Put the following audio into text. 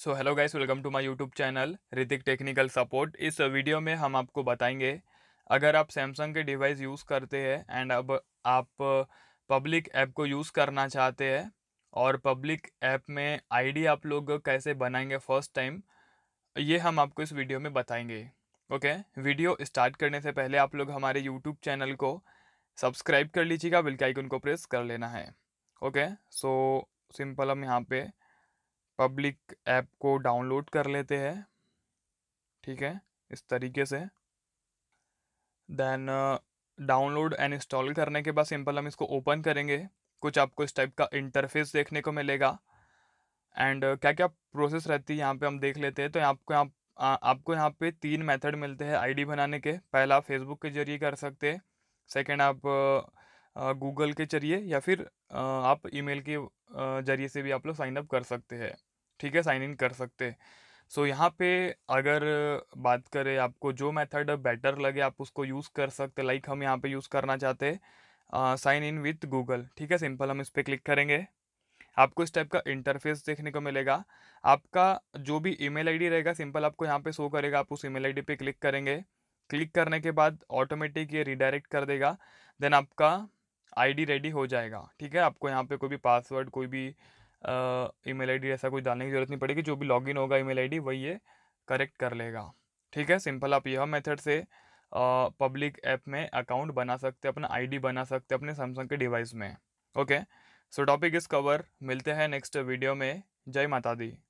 so hello guys welcome to my YouTube channel Ritik technical support इस वीडियो में हम आपको बताएंगे अगर आप सैमसंग के डिवाइस यूज़ करते हैं एंड अब आप पब्लिक ऐप को यूज़ करना चाहते हैं और पब्लिक ऐप में आईडी आप लोग कैसे बनाएंगे फर्स्ट टाइम ये हम आपको इस वीडियो में बताएंगे ओके वीडियो स्टार्ट करने से पहले आप लोग हमारे यूट्यूब चैनल को सब्सक्राइब कर लीजिएगा बिल्कुल के आइकन को प्रेस कर लेना है ओके सो सिंपल हम यहाँ पर पब्लिक ऐप को डाउनलोड कर लेते हैं ठीक है इस तरीके से देन डाउनलोड एंड इंस्टॉल करने के बाद सिंपल हम इसको ओपन करेंगे कुछ आपको इस टाइप का इंटरफेस देखने को मिलेगा एंड uh, क्या क्या प्रोसेस रहती है यहाँ पे हम देख लेते हैं तो आपको यहाँ आप, आपको यहाँ पे तीन मेथड मिलते हैं आईडी बनाने के पहला आप फेसबुक के जरिए कर सकते हैं सेकेंड आप गूगल uh, uh के जरिए या फिर uh, आप ईमेल के uh, जरिए से भी आप लोग साइन अप कर सकते हैं ठीक है साइन इन कर सकते सो so, यहाँ पे अगर बात करें आपको जो मेथड बेटर लगे आप उसको यूज़ कर सकते लाइक like हम यहाँ पे यूज़ करना चाहते हैं साइन इन विथ गूगल ठीक है सिंपल हम इस पर क्लिक करेंगे आपको इस टाइप का इंटरफेस देखने को मिलेगा आपका जो भी ईमेल आईडी रहेगा सिंपल आपको यहाँ पे शो करेगा आप उस ईमेल आईडी पे क्लिक करेंगे क्लिक करने के बाद ऑटोमेटिक ये रिडायरेक्ट कर देगा देन आपका आईडी रेडी हो जाएगा ठीक है आपको यहाँ पे कोई भी पासवर्ड कोई भी ईमेल आईडी ऐसा कुछ डालने की ज़रूरत नहीं पड़ेगी जो भी लॉगिन होगा ईमेल आईडी वही ये करेक्ट कर लेगा ठीक है सिंपल आप यह मेथड से पब्लिक ऐप में अकाउंट बना सकते अपना आईडी बना सकते अपने सैमसंग के डिवाइस में ओके सो टॉपिक इस कवर मिलते हैं नेक्स्ट वीडियो में जय माता दी